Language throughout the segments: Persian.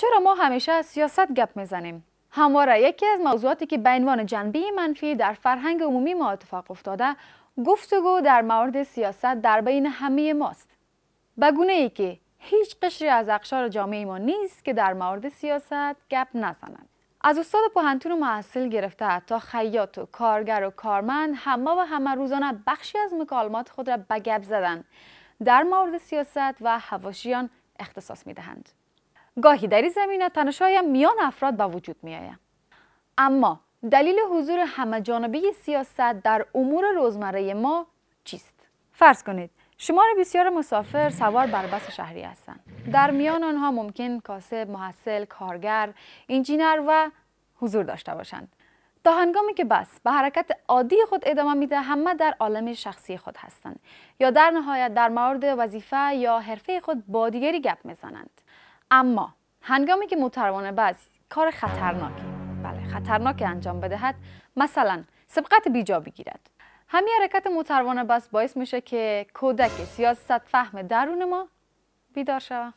چرا ما همیشه سیاست گپ میزنیم؟ همواره یکی از موضوعاتی که به عنوان جنبه منفی در فرهنگ عمومی ما اتفاق افتاده گفتگو در مورد سیاست در بین همه ماست به گونه ای که هیچ قشری از اقشار جامعه ما نیست که در مورد سیاست گپ نزنند از استاد پوهنتون و محصل گرفته تا خیاط و کارگر و کارمند همه و همه روزانه بخشی از مکالمات خود را به گپ زدن در مورد سیاست و هواشیان اختصاص می گاهی در این زمینه تنشای میان افراد به وجود می آید. اما دلیل حضور همهجانبه سیاست در امور روزمره ما چیست فرض کنید شمار بسیار مسافر سوار بر بس شهری هستند در میان آنها ممکن کاسب محصل کارگر انجینر و حضور داشته باشند تا هنگامی که بس به حرکت عادی خود ادامه میده همه در عالم شخصی خود هستند یا در نهایت در مورد وظیفه یا حرفه خود با دیگری گپ میزنند اما هنگامی که موتروان بس کار خطرناکی بله خطرناکی انجام بدهد مثلا سبقت بیجا بگیرد همین حرکت موتروان بس باعث میشه که کودک سیاست فهم درون ما بیدار شود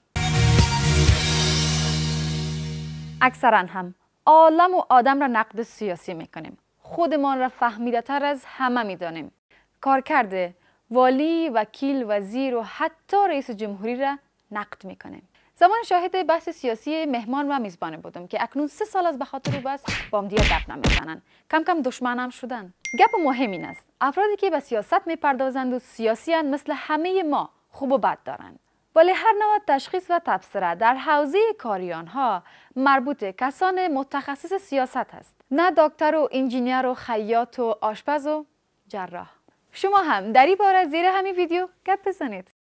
اکثرا هم عالم و آدم را نقد سیاسی میکنیم خودمان را فهمیده تر از همه میدانیم کار کرده والی، وکیل، وزیر و حتی رئیس جمهوری را نقد میکنیم زمان شاهد بحث سیاسی مهمان و میزبان بودم که اکنون سه سال از بخاطر خاطر بس با هم دیگه گپ نمیزنن کم کم دشمنم شدن گپ مهم این است افرادی که به سیاست میپردازند و سیاسیان مثل همه ما خوب و بد دارند ولی هر نوع تشخیص و تبصره در حوزه کاری آنها مربوط کسان متخصص سیاست است نه دکتر و انجینیر و خیاط و آشپز و جراح شما هم در این باره زیر همین ویدیو گپ بزنید